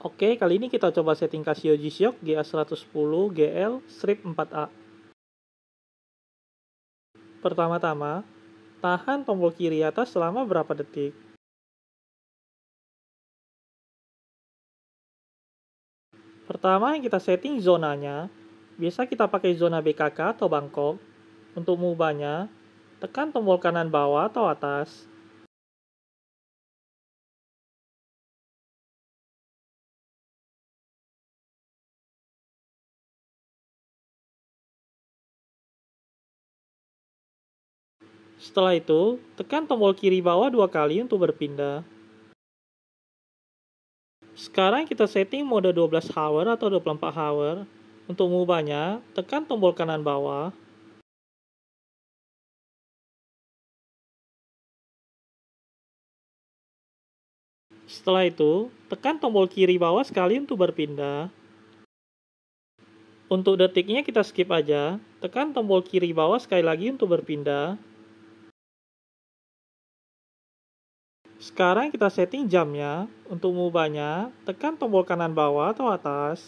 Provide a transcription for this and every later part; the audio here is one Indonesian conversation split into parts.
Oke, kali ini kita coba setting Casio G Shock GA110 GL strip 4A. Pertama-tama, tahan tombol kiri atas selama berapa detik. Pertama yang kita setting zonanya, biasa kita pakai zona BKK atau bangkok. Untuk mengubahnya, tekan tombol kanan bawah atau atas, Setelah itu, tekan tombol kiri bawah dua kali untuk berpindah. Sekarang kita setting mode 12 hour atau 24 hour. Untuk mengubahnya, tekan tombol kanan bawah. Setelah itu, tekan tombol kiri bawah sekali untuk berpindah. Untuk detiknya kita skip aja, tekan tombol kiri bawah sekali lagi untuk berpindah. Sekarang kita setting jamnya. Untuk mengubahnya, tekan tombol kanan bawah atau atas.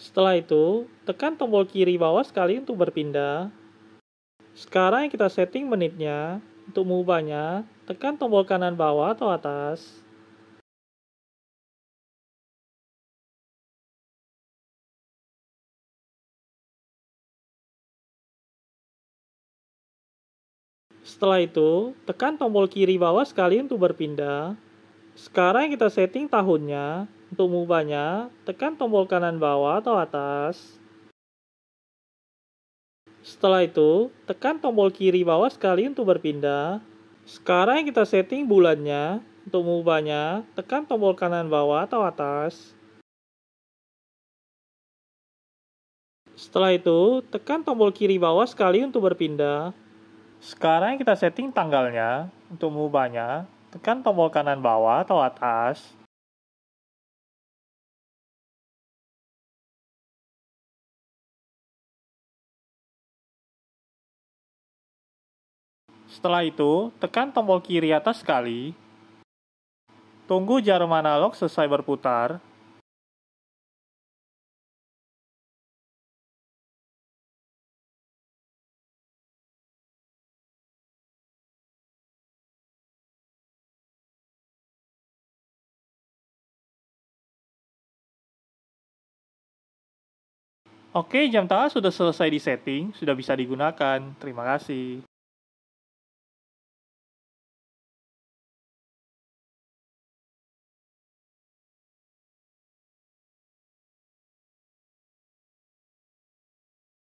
Setelah itu, tekan tombol kiri bawah sekali untuk berpindah. Sekarang kita setting menitnya. Untuk mengubahnya, tekan tombol kanan bawah atau atas. Setelah itu, tekan tombol kiri bawah sekali untuk berpindah. Sekarang kita setting tahunnya. Untuk mengubahnya tekan tombol kanan bawah atau atas. Setelah itu, tekan tombol kiri bawah sekali untuk berpindah. Sekarang kita setting bulannya. Untuk mengubahnya, tekan tombol kanan bawah atau atas. Setelah itu, tekan tombol kiri bawah sekali untuk berpindah. Sekarang kita setting tanggalnya untuk mengubahnya. Tekan tombol kanan bawah atau atas. Setelah itu, tekan tombol kiri atas sekali. Tunggu jarum analog selesai berputar, Oke, jam tangan sudah selesai di setting, sudah bisa digunakan. Terima kasih.